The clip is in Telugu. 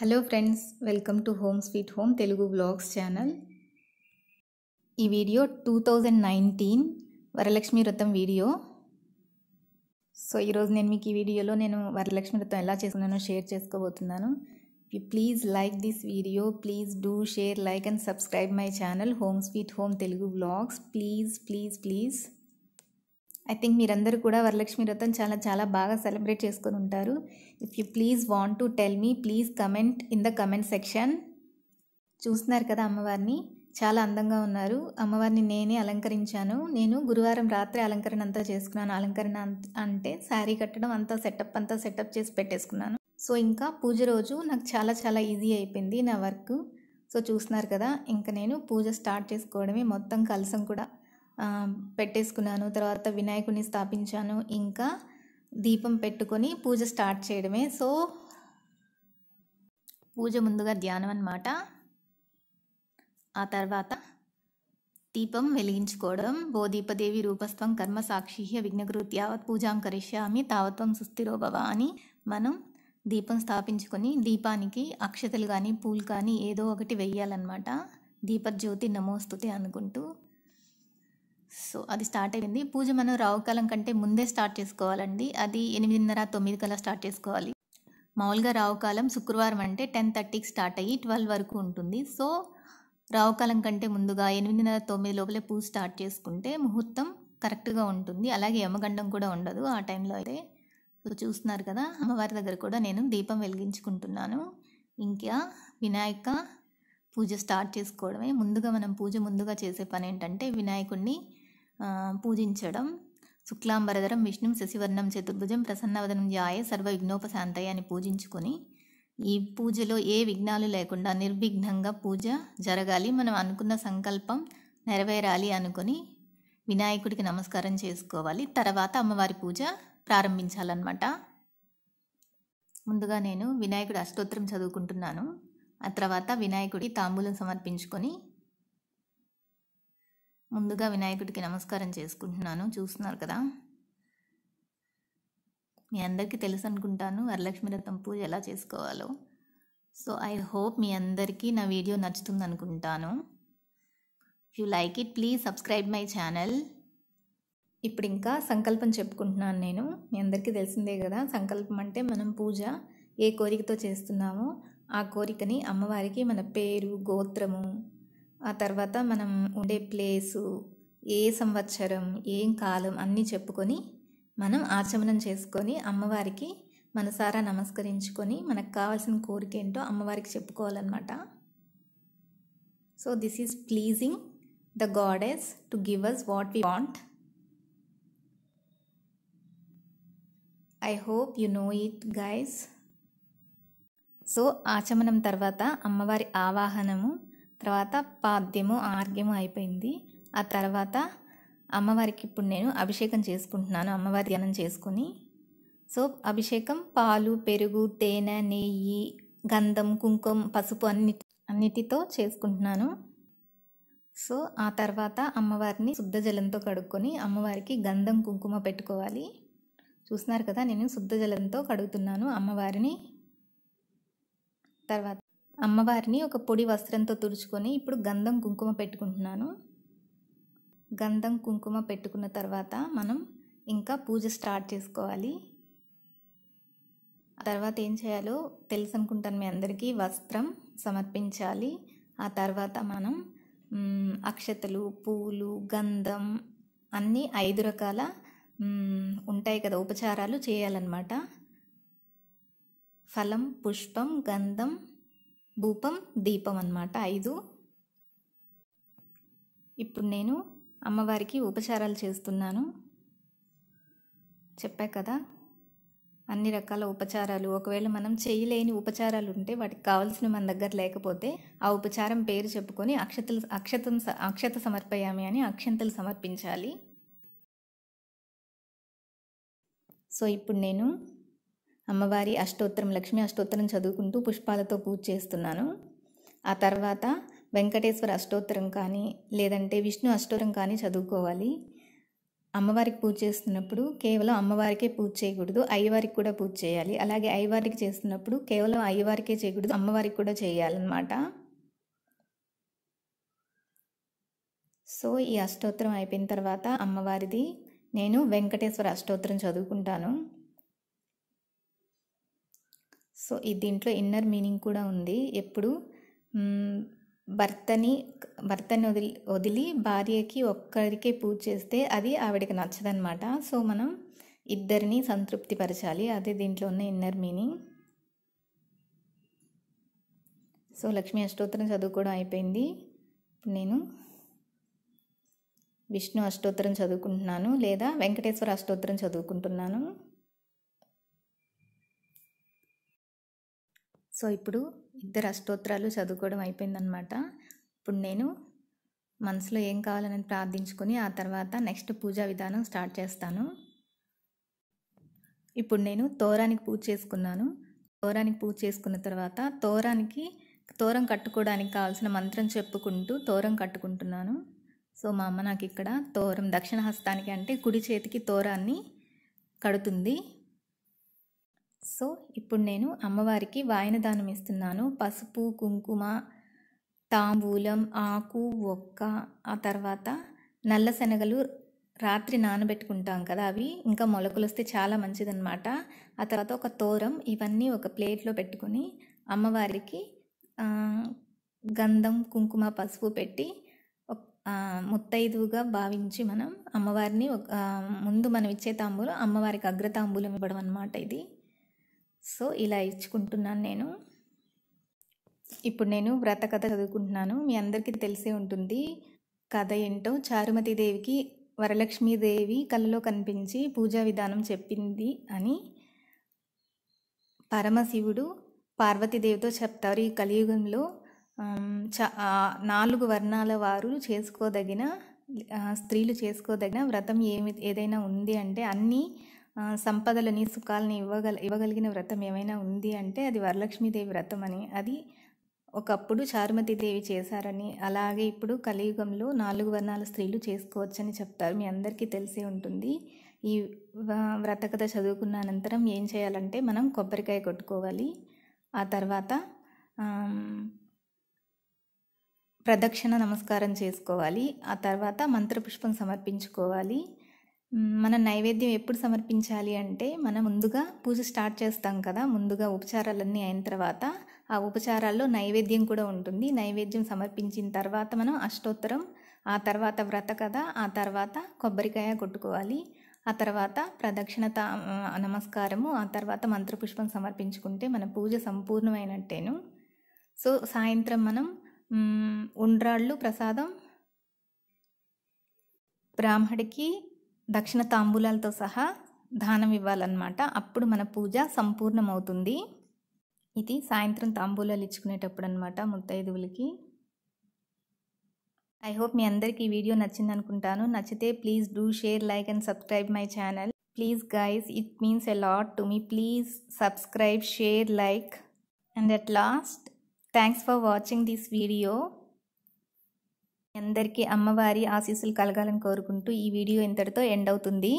hello friends welcome to home sweet home Telugu blogs channel ఈ video two thousand nineteen Varalakshmi Vratam video so ఈరోజు నేను మీకు ఈ వీడియోలో నేను వరలక్ష్మి వ్రతం ఎలా చేసుకున్నానో షేర్ చేసుకోబోతున్నాను please like this video please do share like and subscribe my channel home sweet home Telugu blogs please please please I think మీరందరూ కూడా వరలక్ష్మి వ్రతం చాలా చాలా బాగా సెలబ్రేట్ చేసుకుని ఉంటారు if you please want to tell me please comment in the comment section చూస్తున్నారు కదా అమ్మవారిని చాలా అందంగా ఉన్నారు అమ్మవారిని నేనే అలంకరించాను నేను గురువారం రాత్రి అలంకరణ అంతా చేసుకున్నాను అలంకరణ అంటే శారీ కట్టడం అంతా సెటప్ అంతా సెటప్ చేసి పెట్టేసుకున్నాను సో ఇంకా పూజ రోజు నాకు చాలా చాలా ఈజీ అయిపోయింది నా వర్క్ సో చూస్తున్నారు కదా ఇంకా నేను పూజ స్టార్ట్ చేసుకోవడమే మొత్తం కలసం కూడా పెట్టేసుకున్నాను తర్వాత వినాయకుడిని స్థాపించాను ఇంకా దీపం పెట్టుకొని పూజ స్టార్ట్ చేయడమే సో పూజ ముందుగా ధ్యానం అన్నమాట ఆ తర్వాత దీపం వెలిగించుకోవడం దీపదేవి రూపస్వం కర్మ సాక్షి విఘ్నగురుత్ యావత్ పూజాం కరిష్యామి తావత్వం భవ అని మనం దీపం స్థాపించుకొని దీపానికి అక్షతలు కానీ పూలు కానీ ఏదో ఒకటి వెయ్యాలన్నమాట దీపజ్యోతి నమోస్తుతే అనుకుంటూ సో అది స్టార్ట్ అయింది పూజ మనం రావుకాలం కంటే ముందే స్టార్ట్ చేసుకోవాలండి అది ఎనిమిదిన్నర తొమ్మిది కల్లా స్టార్ట్ చేసుకోవాలి మామూలుగా రావుకాలం శుక్రవారం అంటే టెన్ థర్టీకి స్టార్ట్ అయ్యి ట్వెల్వ్ వరకు ఉంటుంది సో రావుకాలం కంటే ముందుగా ఎనిమిదిన్నర తొమ్మిది లోపలే పూజ స్టార్ట్ చేసుకుంటే ముహూర్తం కరెక్ట్గా ఉంటుంది అలాగే యమగండం కూడా ఉండదు ఆ టైంలో అయితే చూస్తున్నారు కదా అమ్మవారి దగ్గర కూడా నేను దీపం వెలిగించుకుంటున్నాను ఇంకా వినాయక పూజ స్టార్ట్ చేసుకోవడమే ముందుగా మనం పూజ ముందుగా చేసే పని ఏంటంటే వినాయకుడిని పూజించడం శుక్లాంబరధరం విష్ణుం శశివర్ణం చతుర్భుజం ప్రసన్నవదనం జాయ సర్వ విఘ్నోపశాంతయ అని పూజించుకొని ఈ పూజలో ఏ విఘ్నాలు లేకుండా నిర్విఘ్నంగా పూజ జరగాలి మనం అనుకున్న సంకల్పం నెరవేరాలి అనుకుని వినాయకుడికి నమస్కారం చేసుకోవాలి తర్వాత అమ్మవారి పూజ ప్రారంభించాలన్నమాట ముందుగా నేను వినాయకుడి అష్టోత్తరం చదువుకుంటున్నాను ఆ తర్వాత వినాయకుడి తాంబూలం సమర్పించుకొని ముందుగా వినాయకుడికి నమస్కారం చేసుకుంటున్నాను చూస్తున్నారు కదా మీ అందరికీ తెలుసు అనుకుంటాను వరలక్ష్మి రథం పూజ ఎలా చేసుకోవాలో సో ఐ హోప్ మీ అందరికీ నా వీడియో నచ్చుతుంది అనుకుంటాను you like it please subscribe my channel ఇప్పుడు ఇంకా సంకల్పం చెప్పుకుంటున్నాను నేను మీ అందరికీ తెలిసిందే కదా సంకల్పం అంటే మనం పూజ ఏ కోరికతో చేస్తున్నామో ఆ కోరికని అమ్మవారికి మన పేరు గోత్రము ఆ తర్వాత మనం ఉండే ప్లేసు ఏ సంవత్సరం ఏం కాలం అన్నీ చెప్పుకొని మనం ఆచమనం చేసుకొని అమ్మవారికి మనసారా నమస్కరించుకొని మనకు కావాల్సిన కోరిక ఏంటో అమ్మవారికి చెప్పుకోవాలన్నమాట so this is pleasing the goddess to give us what we want I hope you know it guys so ఆచమనం తర్వాత అమ్మవారి ఆవాహనము తర్వాత పాద్యము ఆర్గ్యము అయిపోయింది ఆ తర్వాత అమ్మవారికి ఇప్పుడు నేను అభిషేకం చేసుకుంటున్నాను అమ్మవారి ధ్యానం చేసుకుని సో అభిషేకం పాలు పెరుగు తేనె నెయ్యి గంధం కుంకుమ పసుపు అన్ని అన్నిటితో చేసుకుంటున్నాను సో ఆ తర్వాత అమ్మవారిని శుద్ధ జలంతో కడుక్కొని అమ్మవారికి గంధం కుంకుమ పెట్టుకోవాలి చూస్తున్నారు కదా నేను శుద్ధ జలంతో కడుగుతున్నాను అమ్మవారిని తర్వాత అమ్మవారిని ఒక పొడి వస్త్రంతో తుడుచుకొని ఇప్పుడు గంధం కుంకుమ పెట్టుకుంటున్నాను గంధం కుంకుమ పెట్టుకున్న తర్వాత మనం ఇంకా పూజ స్టార్ట్ చేసుకోవాలి తర్వాత ఏం చేయాలో తెలుసు అనుకుంటాను మీ అందరికీ వస్త్రం సమర్పించాలి ఆ తర్వాత మనం అక్షతలు పూలు గంధం అన్నీ ఐదు రకాల ఉంటాయి కదా ఉపచారాలు చేయాలన్నమాట ఫలం పుష్పం గంధం భూపం దీపం అన్నమాట ఐదు ఇప్పుడు నేను అమ్మవారికి ఉపచారాలు చేస్తున్నాను చెప్పా కదా అన్ని రకాల ఉపచారాలు ఒకవేళ మనం చేయలేని ఉపచారాలు ఉంటే వాటికి కావాల్సిన మన దగ్గర లేకపోతే ఆ ఉపచారం పేరు చెప్పుకొని అక్షతలు అక్షతం అక్షత సమర్పయామి అని అక్షంతలు సమర్పించాలి సో ఇప్పుడు నేను అమ్మవారి అష్టోత్తరం లక్ష్మీ అష్టోత్తరం చదువుకుంటూ పుష్పాలతో పూజ చేస్తున్నాను ఆ తర్వాత వెంకటేశ్వర అష్టోత్తరం కానీ లేదంటే విష్ణు అష్టోత్తరం కానీ చదువుకోవాలి అమ్మవారికి పూజ చేస్తున్నప్పుడు కేవలం అమ్మవారికే పూజ చేయకూడదు అయ్యవారికి కూడా పూజ చేయాలి అలాగే అయ్యవారికి చేస్తున్నప్పుడు కేవలం అయ్యవారికే చేయకూడదు అమ్మవారికి కూడా చేయాలన్నమాట సో ఈ అష్టోత్తరం అయిపోయిన తర్వాత అమ్మవారిది నేను వెంకటేశ్వర అష్టోత్తరం చదువుకుంటాను సో ఈ దీంట్లో ఇన్నర్ మీనింగ్ కూడా ఉంది ఎప్పుడు భర్తని భర్తని వదిలి వదిలి భార్యకి ఒక్కరికే పూజ చేస్తే అది ఆవిడకి నచ్చదనమాట సో మనం ఇద్దరిని సంతృప్తిపరచాలి అదే దీంట్లో ఉన్న ఇన్నర్ మీనింగ్ సో లక్ష్మీ అష్టోత్తరం చదువు కూడా అయిపోయింది నేను విష్ణు అష్టోత్తరం చదువుకుంటున్నాను లేదా వెంకటేశ్వర అష్టోత్తరం చదువుకుంటున్నాను సో ఇప్పుడు ఇద్దరు అష్టోత్తరాలు చదువుకోవడం అయిపోయిందనమాట ఇప్పుడు నేను మనసులో ఏం కావాలని ప్రార్థించుకొని ఆ తర్వాత నెక్స్ట్ పూజా విధానం స్టార్ట్ చేస్తాను ఇప్పుడు నేను తోరానికి పూజ చేసుకున్నాను తోరానికి పూజ చేసుకున్న తర్వాత తోరానికి తోరం కట్టుకోవడానికి కావాల్సిన మంత్రం చెప్పుకుంటూ తోరం కట్టుకుంటున్నాను సో మా అమ్మ నాకు ఇక్కడ తోరం దక్షిణ హస్తానికి అంటే కుడి చేతికి తోరాన్ని కడుతుంది సో ఇప్పుడు నేను అమ్మవారికి వాయనదానం ఇస్తున్నాను పసుపు కుంకుమ తాంబూలం ఆకు ఒక్క ఆ తర్వాత నల్ల శనగలు రాత్రి నానబెట్టుకుంటాం కదా అవి ఇంకా మొలకలు వస్తే చాలా మంచిదన్నమాట ఆ తర్వాత ఒక తోరం ఇవన్నీ ఒక ప్లేట్లో పెట్టుకొని అమ్మవారికి గంధం కుంకుమ పసుపు పెట్టి ముత్తైదువుగా భావించి మనం అమ్మవారిని ముందు మనం ఇచ్చే తాంబూలం అమ్మవారికి అగ్రతాంబూలం ఇవ్వడం అనమాట ఇది సో ఇలా ఇచ్చుకుంటున్నాను నేను ఇప్పుడు నేను వ్రత కథ చదువుకుంటున్నాను మీ అందరికీ తెలిసే ఉంటుంది కథ ఏంటో దేవికి వరలక్ష్మీదేవి కలలో కనిపించి పూజా విధానం చెప్పింది అని పరమశివుడు పార్వతీదేవితో చెప్తారు ఈ కలియుగంలో చ నాలుగు వర్ణాల వారు చేసుకోదగిన స్త్రీలు చేసుకోదగిన వ్రతం ఏమి ఏదైనా ఉంది అంటే అన్నీ సంపదలని సుఖాలని ఇవ్వగల ఇవ్వగలిగిన వ్రతం ఏమైనా ఉంది అంటే అది వరలక్ష్మీదేవి వ్రతం అని అది ఒకప్పుడు దేవి చేశారని అలాగే ఇప్పుడు కలియుగంలో నాలుగు వర్ణాల స్త్రీలు చేసుకోవచ్చని చెప్తారు మీ అందరికీ తెలిసే ఉంటుంది ఈ వ్రతకథ చదువుకున్న అనంతరం ఏం చేయాలంటే మనం కొబ్బరికాయ కొట్టుకోవాలి ఆ తర్వాత ప్రదక్షిణ నమస్కారం చేసుకోవాలి ఆ తర్వాత మంత్రపుష్పం సమర్పించుకోవాలి మన నైవేద్యం ఎప్పుడు సమర్పించాలి అంటే మనం ముందుగా పూజ స్టార్ట్ చేస్తాం కదా ముందుగా ఉపచారాలన్నీ అయిన తర్వాత ఆ ఉపచారాల్లో నైవేద్యం కూడా ఉంటుంది నైవేద్యం సమర్పించిన తర్వాత మనం అష్టోత్తరం ఆ తర్వాత వ్రత కథ ఆ తర్వాత కొబ్బరికాయ కొట్టుకోవాలి ఆ తర్వాత ప్రదక్షిణత నమస్కారము ఆ తర్వాత మంత్రపుష్పం సమర్పించుకుంటే మన పూజ సంపూర్ణమైనట్టేను సో సాయంత్రం మనం ఉండ్రాళ్ళు ప్రసాదం బ్రాహ్మడికి దక్షిణ తాంబూలాలతో సహా దానం ఇవ్వాలన్నమాట అప్పుడు మన పూజ సంపూర్ణమవుతుంది ఇది సాయంత్రం తాంబూలాలు ఇచ్చుకునేటప్పుడు అనమాట ముత్తైదువులకి ఐ హోప్ మీ అందరికీ ఈ వీడియో నచ్చింది అనుకుంటాను నచ్చితే please do share like and subscribe my channel please guys it means a lot to me please subscribe share like and at last thanks for watching this video అందరికీ అమ్మవారి ఆశీస్సులు కలగాలని కోరుకుంటూ ఈ వీడియో ఇంతటితో ఎండ్ అవుతుంది